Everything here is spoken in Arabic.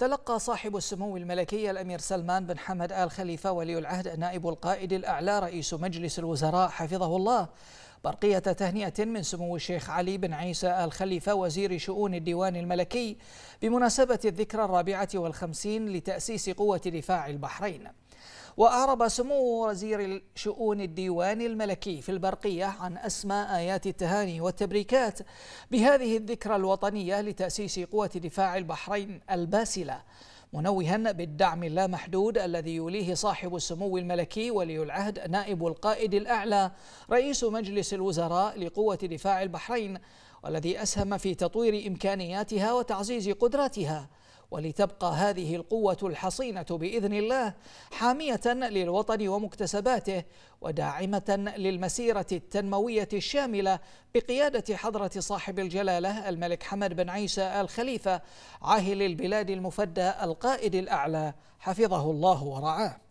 تلقى صاحب السمو الملكي الأمير سلمان بن حمد آل خليفة ولي العهد نائب القائد الأعلى رئيس مجلس الوزراء حفظه الله برقية تهنئة من سمو الشيخ علي بن عيسى آل خليفة وزير شؤون الديوان الملكي بمناسبة الذكرى الرابعة والخمسين لتأسيس قوة دفاع البحرين وأعرب سمو وزير شؤون الديوان الملكي في البرقية عن أسماء آيات التهاني والتبريكات بهذه الذكرى الوطنية لتأسيس قوة دفاع البحرين الباسلة منوها بالدعم اللامحدود الذي يوليه صاحب السمو الملكي ولي العهد نائب القائد الأعلى رئيس مجلس الوزراء لقوة دفاع البحرين والذي أسهم في تطوير إمكانياتها وتعزيز قدراتها ولتبقى هذه القوة الحصينة بإذن الله حامية للوطن ومكتسباته وداعمة للمسيرة التنموية الشاملة بقيادة حضرة صاحب الجلالة الملك حمد بن عيسى الخليفة عاهل البلاد المفدى القائد الأعلى حفظه الله ورعاه